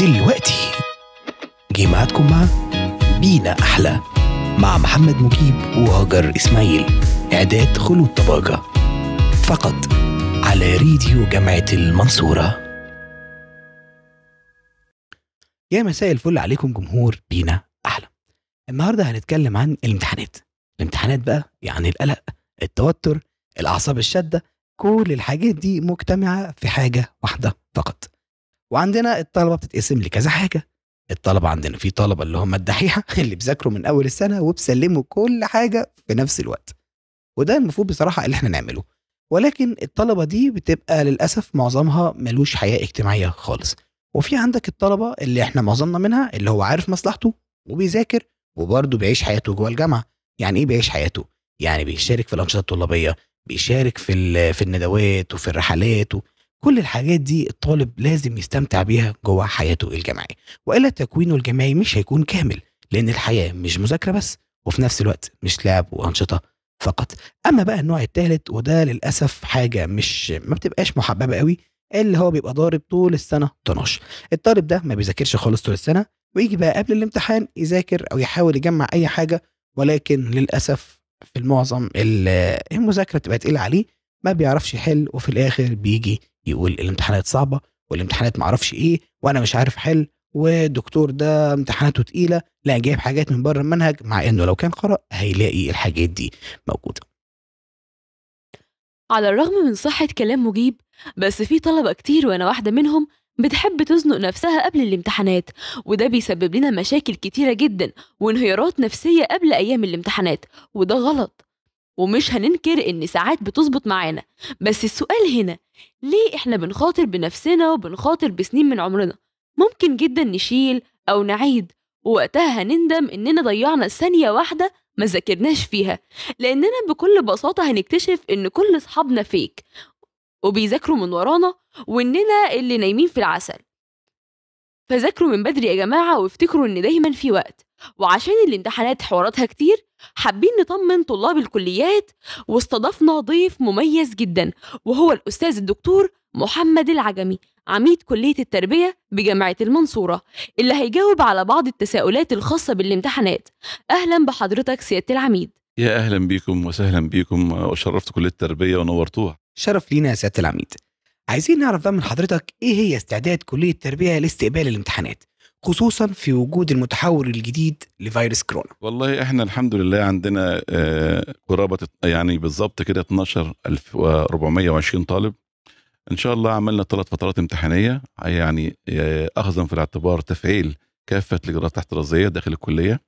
دلوقتي جي معاكم مع بينا أحلى مع محمد مجيب وهاجر إسماعيل إعداد خلود طباجة فقط على راديو جامعة المنصورة يا مساء الفل عليكم جمهور بينا أحلى النهاردة هنتكلم عن الامتحانات الامتحانات بقى يعني القلق التوتر الأعصاب الشادة كل الحاجات دي مجتمعة في حاجة واحدة فقط وعندنا الطلبه بتتقسم لكذا حاجه الطلبه عندنا في طلبه اللي هم الدحيحه اللي بيذاكروا من اول السنه وبيسلموا كل حاجه في نفس الوقت وده المفروض بصراحه اللي احنا نعمله ولكن الطلبه دي بتبقى للاسف معظمها ملوش حياه اجتماعيه خالص وفي عندك الطلبه اللي احنا معظمنا منها اللي هو عارف مصلحته وبيذاكر وبرضه بيعيش حياته جوه الجامعه يعني ايه بيعيش حياته يعني بيشارك في الانشطه الطلابيه بيشارك في في الندوات وفي الرحلات و... كل الحاجات دي الطالب لازم يستمتع بيها جوه حياته الجامعيه والا تكوينه الجامعي مش هيكون كامل لان الحياه مش مذاكره بس وفي نفس الوقت مش لعب وانشطه فقط اما بقى النوع الثالث وده للاسف حاجه مش ما بتبقاش محببه قوي اللي هو بيبقى ضارب طول السنه 12 الطالب ده ما بيذاكرش خالص طول السنه ويجي بقى قبل الامتحان يذاكر او يحاول يجمع اي حاجه ولكن للاسف في المعظم المذاكره بتبقى تقيله عليه ما بيعرفش يحل وفي الاخر بيجي يقول الامتحانات صعبه والامتحانات معرفش ايه وانا مش عارف احل والدكتور ده امتحاناته تقيله لا جايب حاجات من بره المنهج مع انه لو كان قرأ هيلاقي الحاجات دي موجوده على الرغم من صحة كلام مجيب بس في طلبة كتير وأنا واحدة منهم بتحب تزنق نفسها قبل الامتحانات وده بيسبب لنا مشاكل كتيرة جدا وانهيارات نفسية قبل أيام الامتحانات وده غلط ومش هننكر ان ساعات بتظبط معانا بس السؤال هنا ليه احنا بنخاطر بنفسنا وبنخاطر بسنين من عمرنا ممكن جدا نشيل او نعيد ووقتها هنندم اننا ضيعنا ثانيه واحده ما ذاكرناش فيها لاننا بكل بساطه هنكتشف ان كل اصحابنا فيك وبيذاكروا من ورانا واننا اللي نايمين في العسل فذاكروا من بدري يا جماعه وافتكروا ان دايما في وقت وعشان الامتحانات حواراتها كتير حابين نطمن طلاب الكليات واستضفنا ضيف مميز جدا وهو الأستاذ الدكتور محمد العجمي عميد كلية التربية بجامعة المنصورة اللي هيجاوب على بعض التساؤلات الخاصة بالامتحانات أهلا بحضرتك سيادة العميد يا أهلا بيكم وسهلا بيكم وشرفت كلية التربية ونورتوها شرف لينا يا سيادة العميد عايزين نعرف بقى من حضرتك ايه هي استعداد كليه التربيه لاستقبال الامتحانات خصوصا في وجود المتحور الجديد لفيروس كورونا والله احنا الحمد لله عندنا آه، قرابه يعني بالظبط كده 12420 طالب ان شاء الله عملنا ثلاث فترات امتحانيه يعني آه، اخذا في الاعتبار تفعيل كافه الاجراءات الاحترازيه داخل الكليه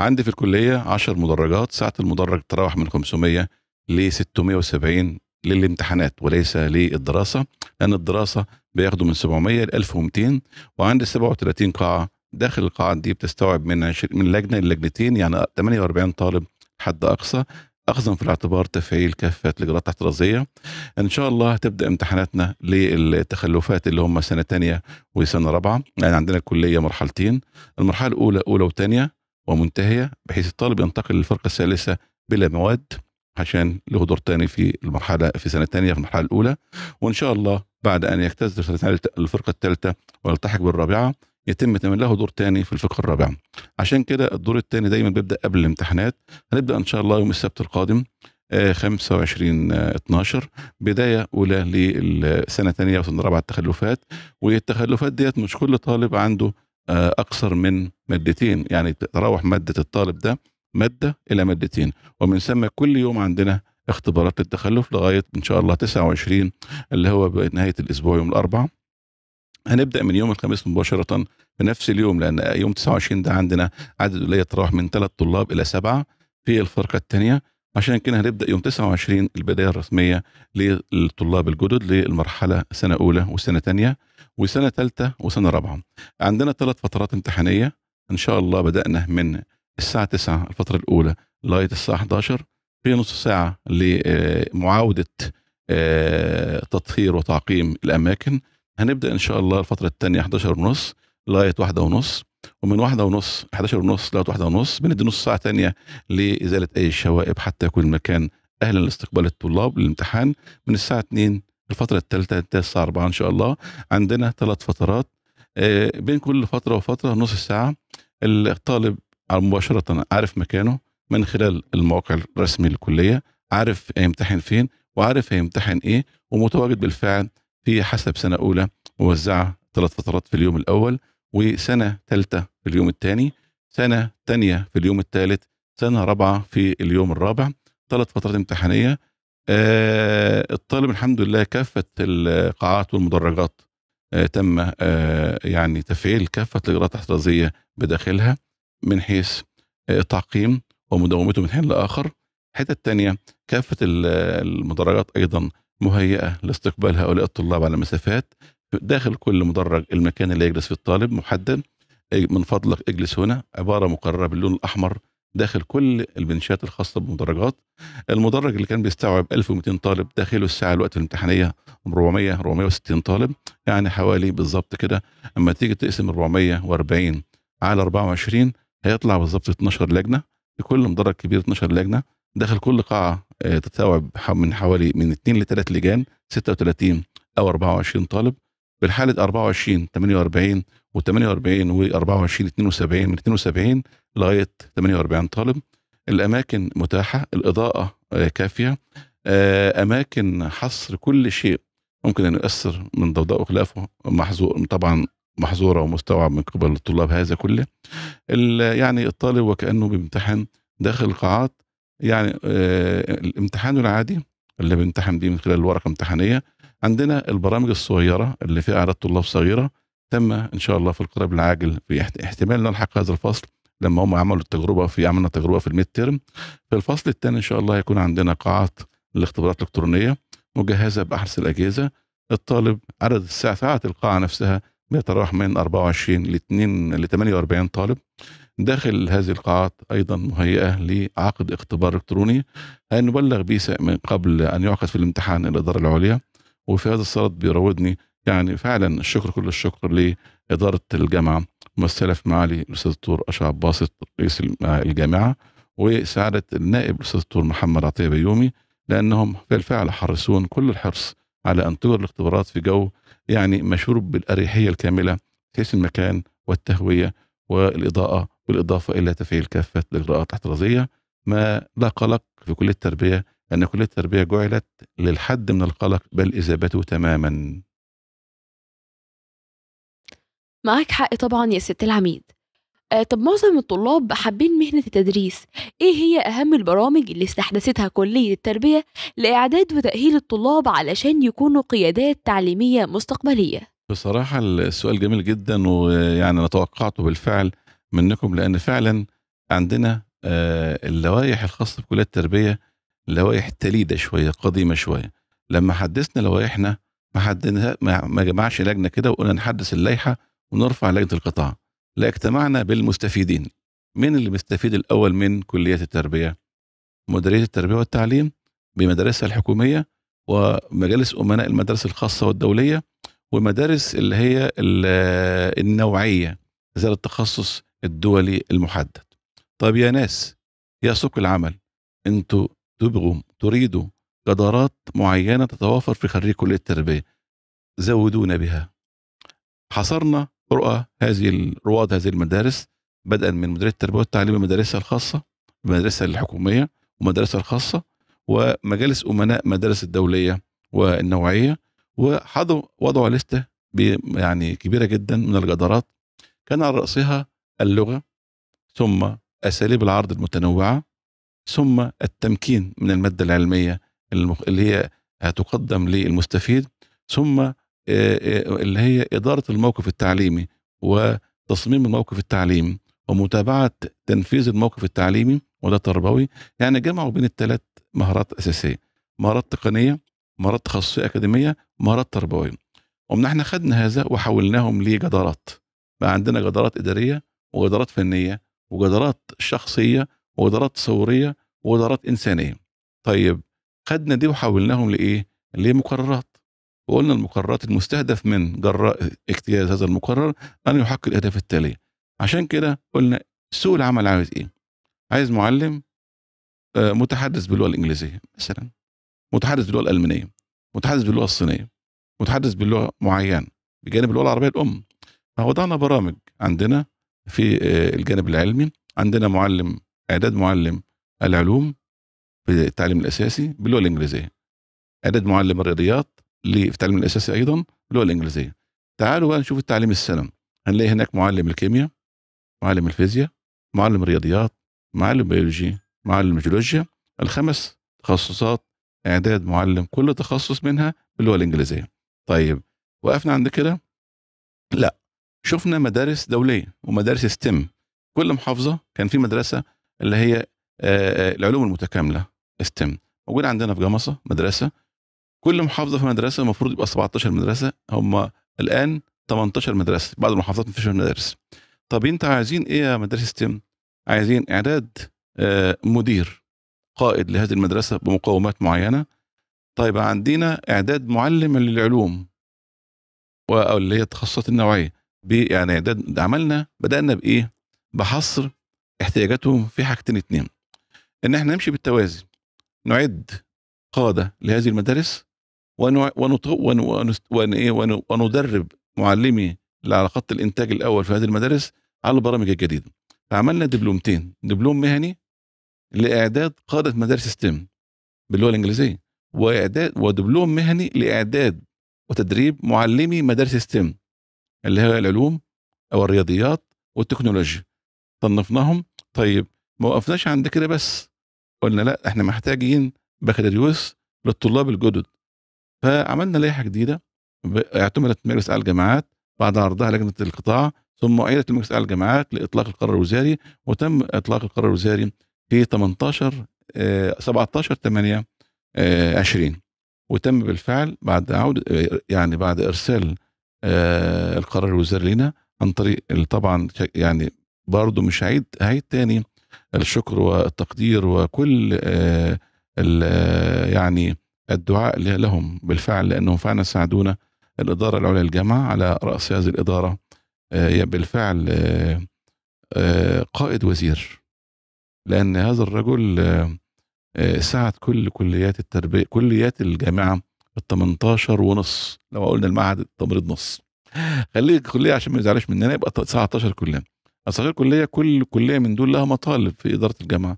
عندي في الكليه 10 مدرجات ساعه المدرج تراوح من 500 ل 670 للامتحانات وليس للدراسة لأن الدراسة بياخدوا من 700 ل 1200 وعند 37 قاعة داخل القاعات دي بتستوعب من 20 من لجنة للجنتين يعني 48 طالب حد أقصى أخذا في الاعتبار تفعيل كافة الإجراءات الاحترازية إن شاء الله تبدأ امتحاناتنا للتخلفات اللي هم سنة تانية وسنة رابعة يعني عندنا الكلية مرحلتين المرحلة الأولى أولى وتانية ومنتهية بحيث الطالب ينتقل للفرقة الثالثة بلا مواد عشان له دور تاني في المرحله في سنه تانية في المرحله الاولى وان شاء الله بعد ان يجتاز الفرقه الثالثه ويلتحق بالرابعه يتم تمن له دور تاني في الفقه الرابع عشان كده الدور التاني دايما بيبدا قبل الامتحانات هنبدا ان شاء الله يوم السبت القادم 25 آه، 12 آه، بداية أولى للسنة الثانية والسنة الرابعة التخلفات والتخلفات ديت مش كل طالب عنده أكثر آه، من مادتين يعني تتراوح مادة الطالب ده ماده الى مادتين ومن ثم كل يوم عندنا اختبارات للتخلف لغايه ان شاء الله 29 اللي هو بنهايه الاسبوع يوم الاربعاء هنبدا من يوم الخميس مباشره في نفس اليوم لان يوم 29 ده عندنا عدد قليل يتراوح من ثلاث طلاب الى سبعه في الفرقه الثانيه عشان كده هنبدا يوم 29 البدايه الرسميه للطلاب الجدد للمرحله سنه اولى وسنه ثانيه وسنه ثالثه وسنه رابعه عندنا ثلاث فترات امتحانيه ان شاء الله بدانا من الساعه 9 الفتره الاولى لغايه الساعه 11 في نص ساعه لمعاوده آه، تطهير وتعقيم الاماكن هنبدا ان شاء الله الفتره الثانيه 11 ونص لغايه واحدة ونص ومن واحدة ونص 11 ونص لغايه واحدة ونص بندي نص ساعه ثانيه لازاله اي شوائب حتى يكون المكان اهلا لاستقبال الطلاب للامتحان من الساعه 2 الفتره الثالثه الساعه 4 ان شاء الله عندنا ثلاث فترات آه، بين كل فتره وفتره نص ساعه الطالب مباشره عارف مكانه من خلال الموقع الرسمي للكليه عارف هيمتحن فين وعارف هيمتحن ايه ومتواجد بالفعل في حسب سنه اولى موزعه ثلاث فترات في اليوم الاول وسنه ثالثه في اليوم الثاني سنه ثانيه في اليوم الثالث سنه رابعه في اليوم الرابع ثلاث فترات امتحانيه آه الطالب الحمد لله كافه القاعات والمدرجات آه تم آه يعني تفعيل كافه الاجراءات الاحترازيه بداخلها من حيث آه، التعقيم ومداومته من حين لاخر الحته الثانيه كافه المدرجات ايضا مهيئه لاستقبال هؤلاء الطلاب على مسافات داخل كل مدرج المكان اللي يجلس فيه الطالب محدد من فضلك اجلس هنا عباره مقرره باللون الاحمر داخل كل البنشات الخاصة بالمدرجات المدرج اللي كان بيستوعب 1200 طالب داخله الساعة الوقت الامتحانية 400 460 طالب يعني حوالي بالظبط كده أما تيجي تقسم 440 على 24 هيطلع بالظبط 12 لجنه لكل مدرج كبير 12 لجنه داخل كل قاعه آه، تتساوى من حوالي من 2 ل 3 لجان 36 او 24 طالب بالحاله 24 48 و48 و24 72 من 72 لغايه 48 طالب الاماكن متاحه الاضاءه آه، كافيه آه، اماكن حصر كل شيء ممكن ان يؤثر من ضوضاء وخلافه محظور طبعا محظورة ومستوعب من قبل الطلاب هذا كله يعني الطالب وكأنه بيمتحن داخل القاعات يعني آه، الامتحان العادي اللي بيمتحن بيه من خلال الورقة امتحانية عندنا البرامج الصغيرة اللي فيها أعداد طلاب صغيرة تم إن شاء الله في القريب العاجل في احتمال نلحق هذا الفصل لما هم عملوا التجربة في عملنا تجربة في الميد تيرم في الفصل الثاني إن شاء الله هيكون عندنا قاعات الاختبارات الإلكترونية مجهزة بأحرص الأجهزة الطالب عدد ساعة القاعة نفسها بيتراوح من 24 ل 2 ل 48 طالب داخل هذه القاعات ايضا مهيئه لعقد اختبار الكتروني هنبلغ به من قبل ان يعقد في الامتحان الاداره العليا وفي هذا الصدد بيراودني يعني فعلا الشكر كل الشكر لاداره الجامعه ممثله في معالي الاستاذ الدكتور اشعب باسط رئيس الجامعه وسعاده النائب الاستاذ الدكتور محمد عطيه بيومي لانهم بالفعل حرصون كل الحرص على أن تجرى الاختبارات في جو يعني مشروب بالأريحية الكاملة حيث المكان والتهوية والإضاءة بالإضافة إلى تفعيل كافة الإجراءات الاحترازية ما لا قلق في كلية التربية أن كلية التربية جعلت للحد من القلق بل إذابته تماما معك حق طبعا يا ست العميد آه طب معظم الطلاب حابين مهنة التدريس إيه هي أهم البرامج اللي استحدثتها كلية التربية لإعداد وتأهيل الطلاب علشان يكونوا قيادات تعليمية مستقبلية بصراحة السؤال جميل جدا ويعني أنا توقعته بالفعل منكم لأن فعلا عندنا آه، اللوائح الخاصة بكلية التربية لوائح تليدة شوية قديمة شوية لما حدثنا لوائحنا ما حدنا ما جمعش لجنة كده وقلنا نحدث اللائحة ونرفع لجنة القطاع لا اجتمعنا بالمستفيدين مين اللي بيستفيد الأول من كلية التربية مديرية التربية والتعليم بمدارسها الحكومية ومجالس أمناء المدارس الخاصة والدولية ومدارس اللي هي النوعية زي التخصص الدولي المحدد طيب يا ناس يا سوق العمل انتوا تبغوا تريدوا قدرات معينة تتوافر في خريج كلية التربية زودونا بها حصرنا رؤى هذه رواد هذه المدارس بدءا من مديريه التربيه والتعليم المدارس الخاصه المدرسه الحكوميه ومدرسة الخاصه ومجالس امناء مدارس الدوليه والنوعيه وحضوا وضعوا لسته يعني كبيره جدا من الجدارات كان على راسها اللغه ثم اساليب العرض المتنوعه ثم التمكين من الماده العلميه اللي هي هتقدم للمستفيد ثم اللي هي إدارة الموقف التعليمي وتصميم الموقف التعليمي ومتابعة تنفيذ الموقف التعليمي وده تربوي يعني جمعوا بين الثلاث مهارات أساسية مهارات تقنية مهارات تخصصية أكاديمية مهارات تربوية ومن احنا خدنا هذا وحولناهم لجدارات بقى عندنا جدارات إدارية وجدارات فنية وجدارات شخصية وجدارات تصورية وجدارات إنسانية طيب خدنا دي وحولناهم لإيه؟ لمقررات وقلنا المقررات المستهدف من جراء اجتياز هذا المقرر أن يحقق الأهداف التالية عشان كده قلنا سوق العمل عايز إيه؟ عايز معلم آه، متحدث باللغة الإنجليزية مثلا متحدث باللغة الألمانية متحدث باللغة الصينية متحدث باللغة معينة بجانب اللغة العربية الأم فوضعنا برامج عندنا في آه، الجانب العلمي عندنا معلم إعداد معلم العلوم في التعليم الأساسي باللغة الإنجليزية إعداد معلم الرياضيات ليه في التعليم الاساسي ايضا اللغه الانجليزيه تعالوا بقى نشوف التعليم الثانوي هنلاقي هناك معلم الكيمياء معلم الفيزياء معلم الرياضيات معلم بيولوجي معلم جيولوجيا الخمس تخصصات اعداد معلم كل تخصص منها باللغه الانجليزيه طيب وقفنا عند كده لا شفنا مدارس دوليه ومدارس ستيم كل محافظه كان في مدرسه اللي هي آه، آه، العلوم المتكامله ستيم موجود عندنا في جمصه مدرسه كل محافظه في مدرسه المفروض يبقى 17 مدرسه هم الان 18 مدرسه بعض المحافظات ما فيش مدارس طب انت عايزين ايه يا مدرسه ستيم عايزين اعداد آه، مدير قائد لهذه المدرسه بمقومات معينه طيب عندنا اعداد معلم للعلوم او اللي هي التخصصات النوعيه يعني اعداد عملنا بدانا بايه بحصر احتياجاتهم في حاجتين اتنين ان احنا نمشي بالتوازي نعد قاده لهذه المدارس إيه، وندرب معلمي خط الانتاج الاول في هذه المدارس على البرامج الجديده فعملنا دبلومتين دبلوم مهني لاعداد قاده مدارس ستيم باللغه الانجليزيه واعداد ودبلوم مهني لاعداد وتدريب معلمي مدارس ستيم اللي هي العلوم او الرياضيات والتكنولوجيا صنفناهم طيب ما وقفناش عند كده بس قلنا لا احنا محتاجين بكالوريوس للطلاب الجدد فعملنا لائحه جديده اعتمدت مجلس اعلى الجامعات بعد عرضها لجنه القطاع ثم اعيدت المجلس اعلى الجامعات لاطلاق القرار الوزاري وتم اطلاق القرار الوزاري في 18 17 8 20 وتم بالفعل بعد عودة آه، يعني بعد ارسال آه، القرار الوزاري لنا عن طريق طبعا يعني برضه مش هعيد هعيد تاني الشكر والتقدير وكل آه، يعني الدعاء لهم بالفعل لأنهم فعلا ساعدونا الإدارة العليا للجامعة على رأس هذه الإدارة آه، بالفعل آه، آه، قائد وزير لأن هذا الرجل ساعد كل كليات التربية كليات الجامعة ال 18 ونص لو قلنا المعهد التمريض نص خليه الكلية عشان ما يزعلش مننا يبقى 19 كلية 19 كلية كل كلية من دول لها مطالب في إدارة الجامعة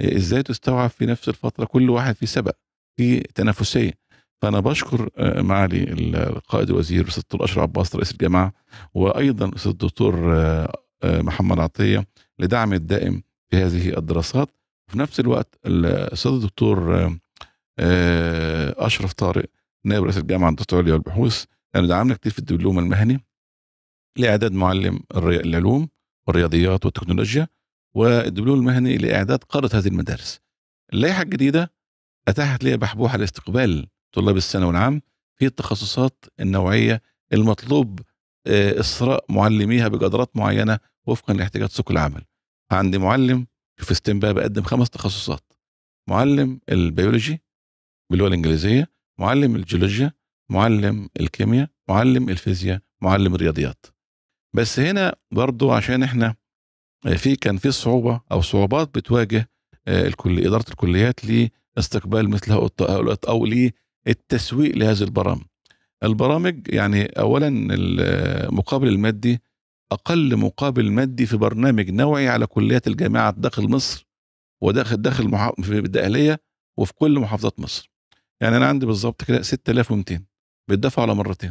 إيه، ازاي تستوعب في نفس الفترة كل واحد في سبق في تنافسيه فانا بشكر آه، معالي القائد الوزير الاستاذ الدكتور اشرف عباس رئيس الجامعه وايضا الاستاذ الدكتور آه، آه، محمد عطيه لدعم الدائم في هذه الدراسات وفي نفس الوقت الاستاذ الدكتور اشرف طارق نائب رئيس الجامعه الدكتور العليا والبحوث لانه دعمنا كتير في الدبلوم المهني لاعداد معلم العلوم والرياضيات والتكنولوجيا والدبلوم المهني لاعداد قاده هذه المدارس اللائحه الجديده أتاحت لي بحبوحة لاستقبال طلاب الثانوي العام في التخصصات النوعية المطلوب إصراء آه، معلميها بقدرات معينة وفقا لاحتياجات سوق العمل عندي معلم في ستيم بقى بقدم خمس تخصصات معلم البيولوجي باللغة الإنجليزية معلم الجيولوجيا معلم الكيمياء معلم الفيزياء معلم الرياضيات بس هنا برضو عشان احنا آه، في كان في صعوبة أو صعوبات بتواجه آه، الكل إدارة الكليات استقبال مثل هؤلاء أو للتسويق لهذه البرامج البرامج يعني أولا المقابل المادي أقل مقابل مادي في برنامج نوعي على كليات الجامعة داخل مصر وداخل داخل في الدقهلية وفي كل محافظات مصر يعني أنا عندي بالظبط كده 6200 بيتدفع على مرتين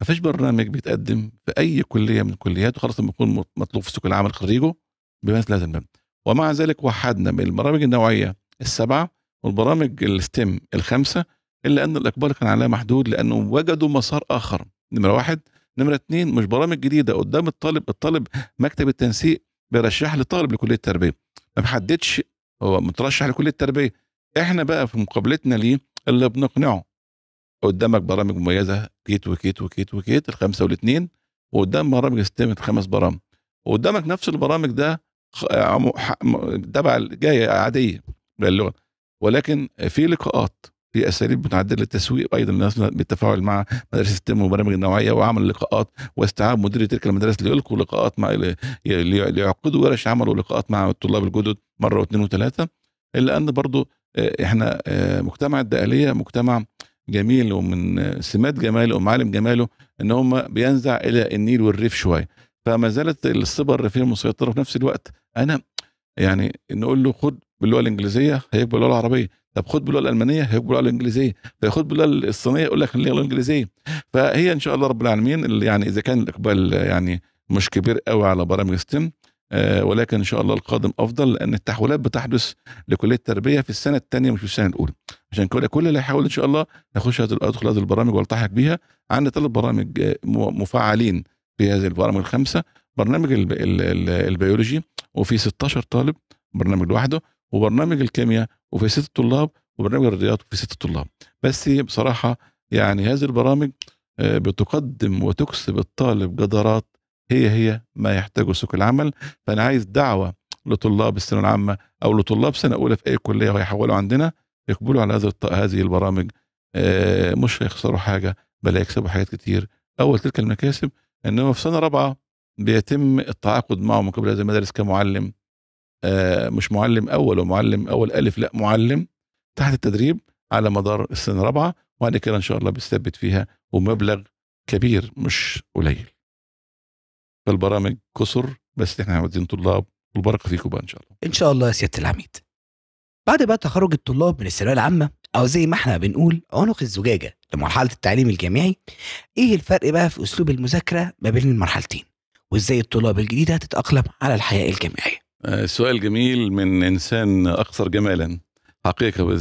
ما فيش برنامج بيتقدم في أي كلية من الكليات وخلاص يكون مطلوب في سوق العمل خريجه بمثل هذا المبنى ومع ذلك وحدنا من البرامج النوعية السبعة والبرامج الستيم الخمسه الا ان الاقبال كان عليها محدود لانه وجدوا مسار اخر نمره واحد نمره اثنين مش برامج جديده قدام الطالب الطالب مكتب التنسيق بيرشح لطالب لكليه التربيه ما بيحددش هو مترشح لكليه التربيه احنا بقى في مقابلتنا ليه اللي بنقنعه قدامك برامج مميزه كيت وكيت وكيت وكيت الخمسه والاثنين وقدام برامج ستيم خمس برامج وقدامك نفس البرامج ده تبع جايه عاديه باللغه ولكن في لقاءات في اساليب متعدده للتسويق ايضا الناس بالتفاعل مع مدارس التم وبرامج النوعيه وعمل لقاءات واستيعاب مدير تلك المدارس ليلقوا لقاءات مع ليعقدوا ورش عمل ولقاءات مع الطلاب الجدد مره واثنين وثلاثه الا ان برضو آه، احنا آه، مجتمع الدقاليه مجتمع جميل ومن آه، سمات جماله ومعالم جماله ان هم بينزع الى النيل والريف شويه فما زالت الصبا الريفيه مسيطره في نفس الوقت انا يعني نقول له خد باللغه الانجليزيه هيكتب باللغه العربيه طب خد باللغه الالمانيه هيكتب طيب باللغه الانجليزيه فياخد باللغه الصينيه يقول لك اللغه الانجليزيه فهي ان شاء الله رب العالمين يعني اذا كان الاقبال يعني مش كبير قوي على برامج ستيم آه ولكن ان شاء الله القادم افضل لان التحولات بتحدث لكليه التربيه في السنه الثانيه مش في السنه الاولى عشان كده كل اللي هيحاول ان شاء الله يخش ادخل هذه البرامج والتحق بيها عندنا ثلاث برامج آه، مفعلين في هذه البرامج الخمسه برنامج البيولوجي وفي 16 طالب برنامج لوحده وبرنامج الكيمياء وفي ست طلاب وبرنامج الرياضيات وفي ست طلاب بس بصراحة يعني هذه البرامج آه، بتقدم وتكسب الطالب قدرات هي هي ما يحتاجه سوق العمل فأنا عايز دعوة لطلاب الثانوية العامة أو لطلاب سنة أولى في أي كلية ويحولوا عندنا يقبلوا على هذه البرامج آه، مش هيخسروا حاجة بل هيكسبوا حاجات كتير أول تلك المكاسب إنما في سنة رابعة بيتم التعاقد معهم من قبل هذه المدارس كمعلم آه، مش معلم اول ومعلم اول الف لا معلم تحت التدريب على مدار السنه الرابعه وبعد كده ان شاء الله بيثبت فيها ومبلغ كبير مش قليل فالبرامج كثر بس احنا عاوزين طلاب والبركه فيكم بقى ان شاء الله ان شاء الله يا سياده العميد بعد بقى تخرج الطلاب من الثانويه العامه او زي ما احنا بنقول عنق الزجاجه لمرحله التعليم الجامعي ايه الفرق بقى في اسلوب المذاكره ما بين المرحلتين وازاي الطلاب الجديده تتاقلم على الحياه الجامعيه آه، سؤال جميل من انسان اكثر جمالا حقيقه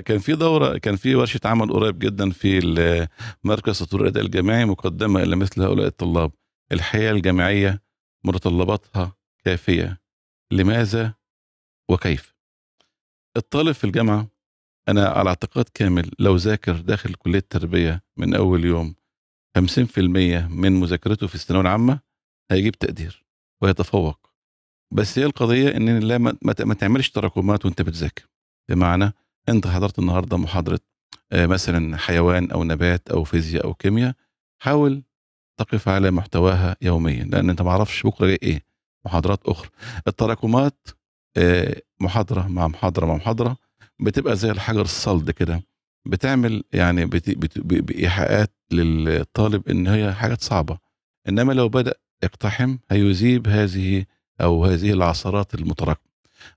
كان في دوره كان في ورشه عمل قريب جدا في مركز سطور الاداء الجامعي مقدمه الى مثل هؤلاء الطلاب الحياه الجامعيه متطلباتها كافيه لماذا وكيف الطالب في الجامعه انا على اعتقاد كامل لو ذاكر داخل كليه التربيه من اول يوم 50% من مذاكرته في الثانويه العامه هيجيب تقدير ويتفوق بس هي القضيه ان لا ما تعملش تراكمات وانت بتذاكر بمعنى انت حضرت النهارده محاضره آه، مثلا حيوان او نبات او فيزياء او كيمياء حاول تقف على محتواها يوميا لان انت ما اعرفش بكره جاي ايه محاضرات اخرى التراكمات آه، محاضره مع محاضره مع محاضره بتبقى زي الحجر الصلد كده بتعمل يعني بايحاءات للطالب ان هي حاجات صعبه انما لو بدا يقتحم هيذيب هذه او هذه العصارات المتراكمه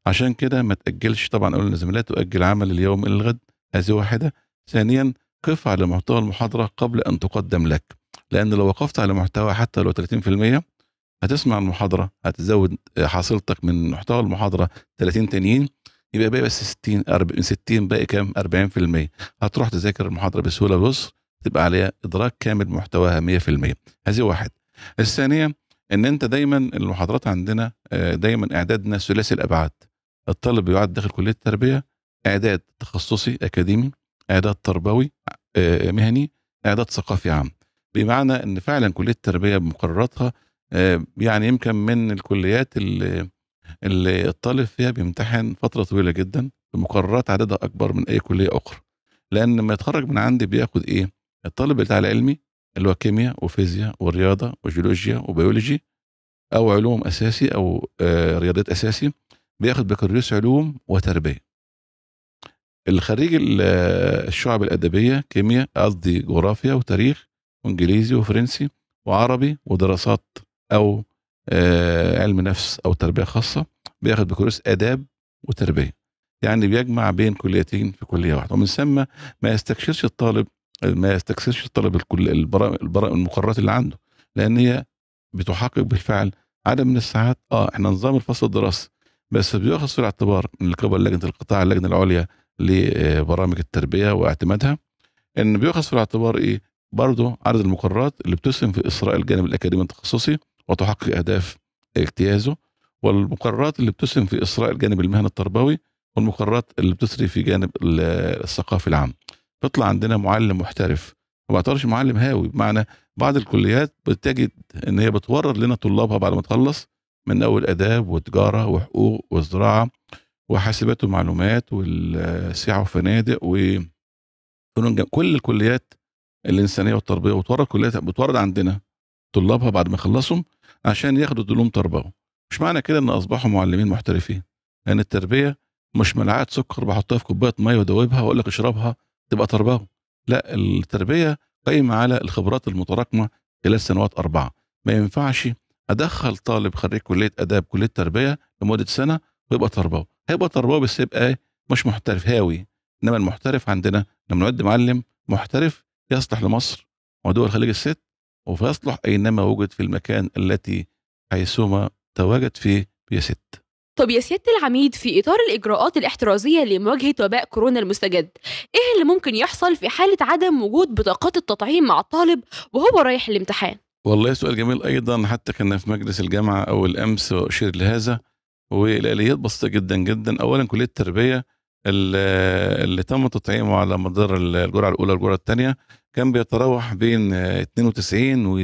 عشان كده ما تاجلش طبعا قلنا لا تؤجل عمل اليوم الى الغد هذه واحده ثانيا قف على محتوى المحاضره قبل ان تقدم لك لان لو وقفت على محتوى حتى لو 30% هتسمع المحاضره هتزود حصيلتك من محتوى المحاضره 30 تانيين يبقى باقي بس 60 من 60 باقي كام 40% هتروح تذاكر المحاضره بسهوله ويسر تبقى عليها ادراك كامل محتواها 100% هذه واحد الثانيه ان انت دايما المحاضرات عندنا آه، دايما اعدادنا ثلاثي الابعاد الطالب بيعد داخل كليه التربيه اعداد تخصصي اكاديمي اعداد تربوي آه، مهني اعداد ثقافي عام بمعنى ان فعلا كليه التربيه بمقرراتها آه، يعني يمكن من الكليات اللي, اللي الطالب فيها بيمتحن فتره طويله جدا بمقررات عددها اكبر من اي كليه اخرى لان لما يتخرج من عندي بياخد ايه الطالب بتاع العلمي اللي هو كيمياء وفيزياء ورياضة وجيولوجيا وبيولوجي أو علوم أساسي أو آه، رياضيات أساسي بياخد بكالوريوس علوم وتربية الخريج آه، الشعب الأدبية كيمياء قصدي جغرافيا وتاريخ وإنجليزي وفرنسي وعربي ودراسات أو آه، علم نفس أو تربية خاصة بياخد بكالوريوس آداب وتربية يعني بيجمع بين كليتين في كلية واحدة ومن ثم ما يستكشفش الطالب ما يستكثرش الكل البرامج المقررات اللي عنده لان هي بتحقق بالفعل عدد من الساعات اه احنا نظام الفصل الدراسي بس بيؤخذ في الاعتبار من قبل لجنه القطاع اللجنه العليا لبرامج التربيه واعتمادها ان بيؤخذ في الاعتبار ايه برضه عدد المقررات اللي بتسهم في اسراء الجانب الاكاديمي التخصصي وتحقق اهداف اجتيازه والمقررات اللي بتسهم في اسراء الجانب المهني التربوي والمقررات اللي بتسري في جانب الثقافي العام بيطلع عندنا معلم محترف ما بعتبرش معلم هاوي بمعنى بعض الكليات بتجد ان هي بتورد لنا طلابها بعد ما تخلص من اول اداب وتجاره وحقوق وزراعه وحاسبات ومعلومات والسياحه وفنادق و كل الكليات الانسانيه والتربيه وتورد كليات بتورد عندنا طلابها بعد ما يخلصوا عشان ياخدوا دبلوم تربوي مش معنى كده ان اصبحوا معلمين محترفين لان التربيه مش ملعقه سكر بحطها في كوبايه ميه وادوبها واقول لك اشربها تبقى تربوي لا التربيه قايمه على الخبرات المتراكمه خلال سنوات اربعه ما ينفعش ادخل طالب خريج كليه اداب كليه تربيه لمده سنه ويبقى تربوي هيبقى تربوي بس يبقى إيه؟ مش محترف هاوي انما المحترف عندنا لما نعد معلم محترف يصلح لمصر ودول الخليج الست وفيصلح اينما وجد في المكان التي حيثما تواجد فيه يا ست طب يا سيادة العميد في إطار الإجراءات الاحترازية لمواجهة وباء كورونا المستجد، إيه اللي ممكن يحصل في حالة عدم وجود بطاقات التطعيم مع الطالب وهو رايح الامتحان؟ والله سؤال جميل أيضا حتى كنا في مجلس الجامعة أول أمس وأشير لهذا والآليات بسيطة جدا جدا أولا كلية التربية اللي تم تطعيمه على مدار الجرعة الأولى والجرعة الثانية كان بيتراوح بين 92 و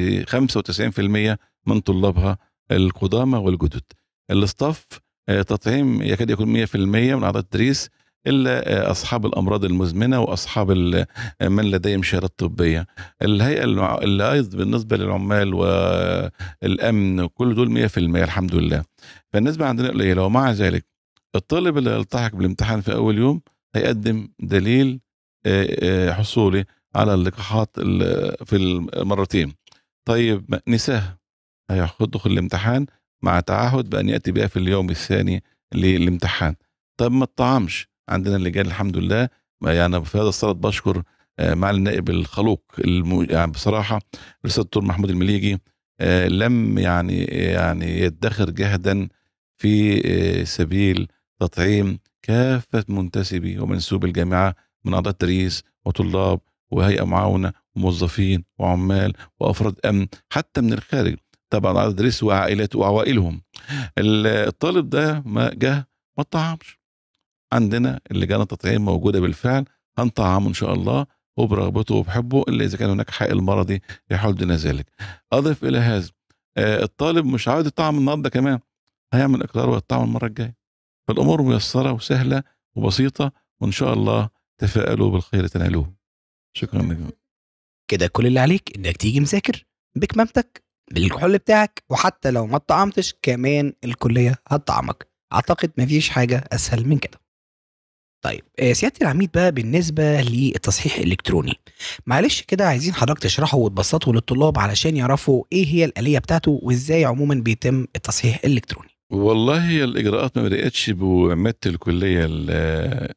95% من طلابها القدامى والجدد. الاستاف آه، تطعيم يكاد يكون 100% من اعضاء التدريس الا آه، اصحاب الامراض المزمنه واصحاب آه، من لديهم شهادات طبيه. الهيئه ايضا بالنسبه للعمال والامن كل دول 100% الحمد لله. فالنسبه عندنا قليله ومع ذلك الطالب اللي التحق بالامتحان في اول يوم هيقدم دليل حصولي على اللقاحات في المرتين. طيب نساه هيدخل الامتحان مع تعهد بأن يأتي بها في اليوم الثاني للامتحان طب ما تطعمش عندنا اللجان الحمد لله يعني في هذا الصدد بشكر آه، مع النائب الخلوق الم... يعني بصراحة الأستاذ الدكتور محمود المليجي آه، لم يعني يعني يدخر جهدا في آه، سبيل تطعيم كافة منتسبي ومنسوب الجامعة من أعضاء تدريس وطلاب وهيئة معاونة وموظفين وعمال وأفراد أمن حتى من الخارج طبعا عدد رس وعائلاته وعوائلهم الطالب ده ما جه ما طعمش عندنا جانا التطعيم موجوده بالفعل هنطعمه ان شاء الله وبرغبته وبحبه الا اذا كان هناك حائل مرضي يحول دون ذلك. اضف الى هذا آه، الطالب مش عاوز يطعم النهارده كمان هيعمل اقرار ويطعم المره الجايه. فالامور ميسره وسهله وبسيطه وان شاء الله تفائلوا بالخير تنالوه. شكرا لكم. كده كل اللي عليك انك تيجي مذاكر بكمامتك بالكحول بتاعك وحتى لو ما اتطعمتش كمان الكليه هتطعمك اعتقد مفيش حاجه اسهل من كده طيب آه، سياده العميد بقى بالنسبه للتصحيح الالكتروني معلش كده عايزين حضرتك تشرحه وتبسطه للطلاب علشان يعرفوا ايه هي الاليه بتاعته وازاي عموما بيتم التصحيح الالكتروني والله هي الاجراءات ما بداتش بعماده الكليه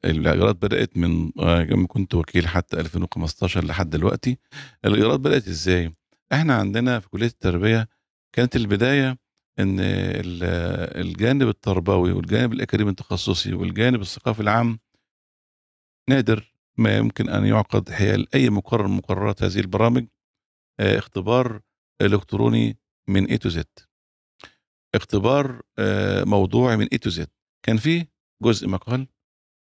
الاجراءات بدات من آه، كنت وكيل حتى 2015 لحد دلوقتي الاجراءات بدات ازاي احنا عندنا في كليه التربيه كانت البدايه ان الجانب التربوي والجانب الاكاديمي التخصصي والجانب الثقافي العام نادر ما يمكن ان يعقد حيال اي مقرر من مقررات هذه البرامج آه، اختبار الكتروني من اي تو زد اختبار آه، موضوعي من اي تو زد كان فيه جزء مقال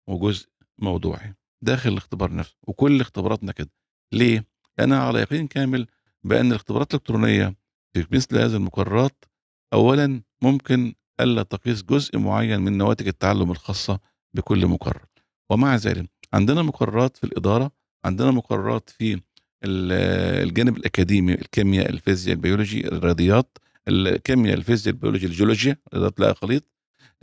وجزء موضوعي داخل الاختبار نفسه وكل اختباراتنا كده ليه؟ انا على يقين كامل بأن الاختبارات الإلكترونية في مثل هذه المقررات أولا ممكن ألا تقيس جزء معين من نواتج التعلم الخاصة بكل مقرر ومع ذلك عندنا مقررات في الإدارة عندنا مقررات في آه، الجانب الأكاديمي الكيمياء الفيزياء البيولوجي الرياضيات الكيمياء الفيزياء البيولوجي الجيولوجيا الرياضيات لا خليط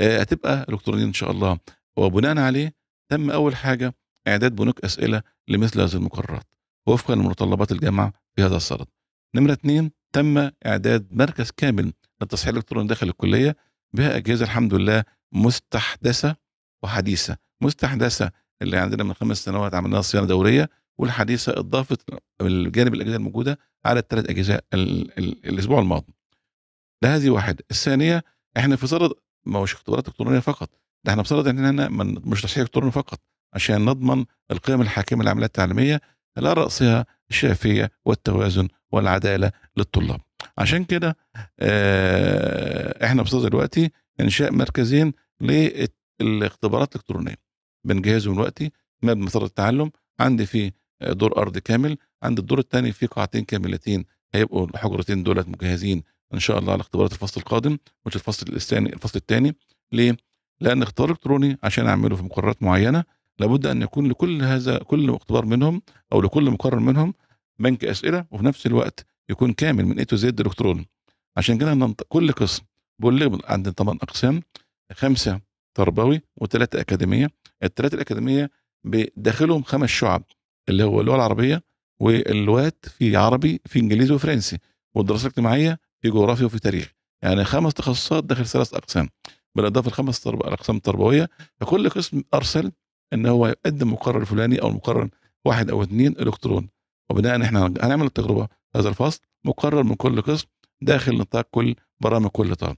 آه، هتبقى إلكترونية إن شاء الله وبناء عليه تم أول حاجة إعداد بنوك أسئلة لمثل هذه المقررات وفقا لمتطلبات الجامعه في هذا الصدد. نمره اثنين تم اعداد مركز كامل للتصحيح الالكتروني داخل الكليه بها اجهزه الحمد لله مستحدثه وحديثه، مستحدثه اللي عندنا من خمس سنوات عملناها صيانه دوريه والحديثه اضافت الجانب الاجهزه الموجوده على الثلاث اجهزه الاسبوع الماضي. ده هذه واحد الثانيه احنا في صدد ما هوش اختبارات الكترونيه فقط، ده احنا في صدد ان احنا مش تصحيح الكتروني فقط عشان نضمن القيم الحاكمه للعمليات التعليميه على رأسها الشافية والتوازن والعدالة للطلاب عشان كده آه، احنا بصدد دلوقتي انشاء مركزين للاختبارات الالكترونيه بنجهزهم وقتي مبنى مسار التعلم عندي في دور ارض كامل عند الدور الثاني في قاعتين كاملتين هيبقوا الحجرتين دولت مجهزين ان شاء الله على اختبارات الفصل القادم مش الفصل الثاني الفصل الثاني ليه؟ لان اختبار الكتروني عشان اعمله في مقررات معينه لابد ان يكون لكل هذا كل اختبار منهم او لكل مقرر منهم بنك اسئله وفي نفس الوقت يكون كامل من اي تو زد الكتروني عشان كده كل قسم بقول عندنا طبعا اقسام خمسه تربوي وثلاثه اكاديميه الثلاثه الاكاديميه بداخلهم خمس شعب اللي هو اللغه العربيه واللغات في عربي في انجليزي وفرنسي والدراسه الاجتماعيه في جغرافيا وفي تاريخ يعني خمس تخصصات داخل ثلاث اقسام بالاضافه لخمس اقسام تربويه فكل قسم ارسل ان هو يقدم مقرر فلاني او مقرر واحد او اثنين الكترون وبناء احنا هنعمل التجربه هذا الفصل مقرر من كل قسم داخل نطاق كل برامج كل طالب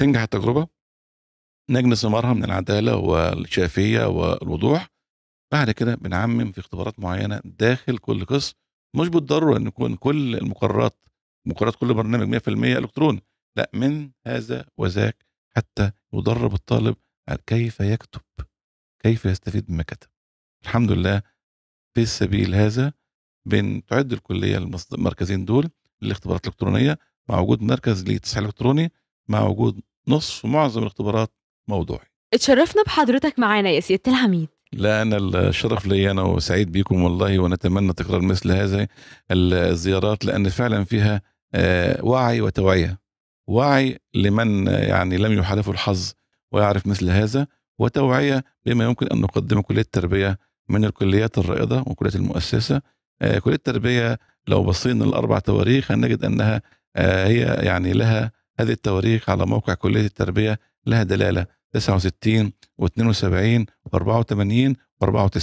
تنجح التجربه نجني ثمارها من العداله والشافيه والوضوح بعد كده بنعمم في اختبارات معينه داخل كل قسم مش بالضروره ان يكون كل المقررات مقررات كل برنامج 100% الكتروني لا من هذا وذاك حتى يدرب الطالب على كيف يكتب كيف يستفيد مما كتب الحمد لله في السبيل هذا تعد الكليه المركزين دول للاختبارات الالكترونيه مع وجود مركز للتصحيح الالكتروني مع وجود نصف معظم الاختبارات موضوعي اتشرفنا بحضرتك معانا يا سياده العميد لا انا الشرف لي انا وسعيد بيكم والله ونتمنى تكرار مثل هذه الزيارات لان فعلا فيها آه، وعي وتوعيه وعي لمن يعني لم يحالفه الحظ ويعرف مثل هذا وتوعية بما يمكن أن نقدمه كلية التربية من الكليات الرائدة وكليات المؤسسة آه، كلية التربية لو بصينا الأربع تواريخ هنجد أنها آه، هي يعني لها هذه التواريخ على موقع كلية التربية لها دلالة 69 و72 و84 و94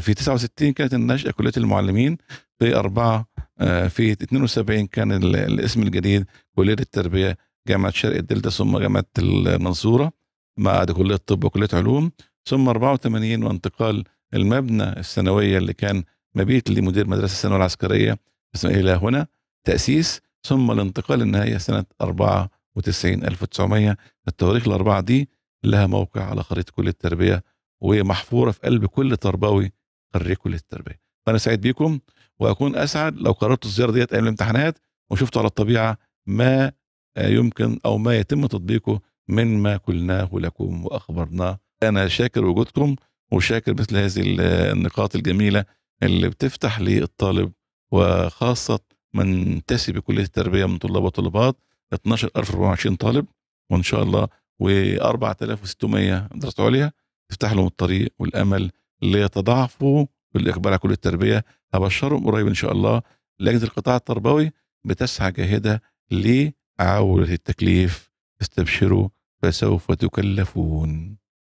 في 69 كانت النشأة كلية المعلمين في أربعة آه، في 72 كان الاسم الجديد كلية التربية جامعة شرق الدلتا ثم جامعة المنصورة بعد كليه طب وكليه علوم ثم 84 وانتقال المبنى الثانويه اللي كان مبيت لمدير مدرسه الثانويه العسكريه إيه الى هنا تاسيس ثم الانتقال النهائي سنه 94 1900 التواريخ الاربعه دي لها موقع على خريطه كل التربيه ومحفوره في قلب كل تربوي خريج كل التربيه فانا سعيد بيكم واكون اسعد لو قررتوا الزياره ديت ايام الامتحانات وشفتوا على الطبيعه ما يمكن او ما يتم تطبيقه مما قلناه لكم واخبرناه انا شاكر وجودكم وشاكر مثل هذه النقاط الجميله اللي بتفتح للطالب وخاصه من تسي بكليه التربيه من طلاب وطلبات 12420 طالب وان شاء الله و4600 دراسه عليا تفتح لهم الطريق والامل ليتضاعفوا بالاقبال على كليه التربيه ابشرهم قريب ان شاء الله لجنه القطاع التربوي بتسعى جاهده لعوله التكليف استبشروا فسوف تكلفون